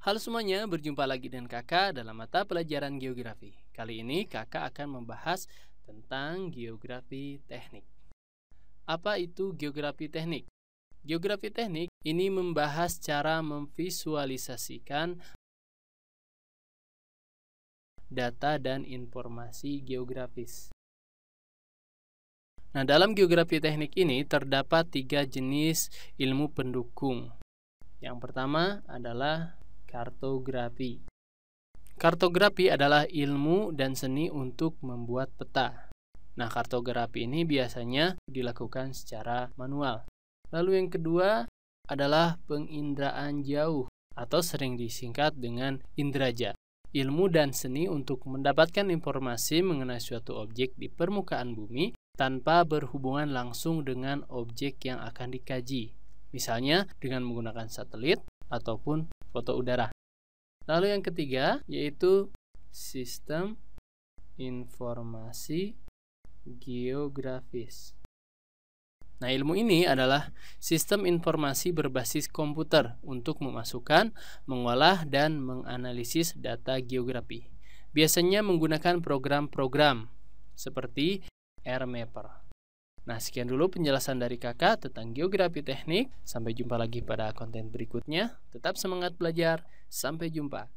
Halo semuanya, berjumpa lagi dengan kakak dalam mata pelajaran geografi. Kali ini kakak akan membahas tentang geografi teknik. Apa itu geografi teknik? Geografi teknik ini membahas cara memvisualisasikan data dan informasi geografis. Nah, dalam geografi teknik ini terdapat tiga jenis ilmu pendukung. Yang pertama adalah Kartografi Kartografi adalah ilmu dan seni untuk membuat peta. Nah, kartografi ini biasanya dilakukan secara manual. Lalu yang kedua adalah penginderaan jauh atau sering disingkat dengan indraja. Ilmu dan seni untuk mendapatkan informasi mengenai suatu objek di permukaan bumi tanpa berhubungan langsung dengan objek yang akan dikaji. Misalnya dengan menggunakan satelit ataupun foto udara. Lalu yang ketiga yaitu sistem informasi geografis. Nah, ilmu ini adalah sistem informasi berbasis komputer untuk memasukkan, mengolah, dan menganalisis data geografi. Biasanya menggunakan program-program seperti AirMapper. Nah, sekian dulu penjelasan dari kakak tentang geografi teknik. Sampai jumpa lagi pada konten berikutnya. Tetap semangat belajar. Sampai jumpa.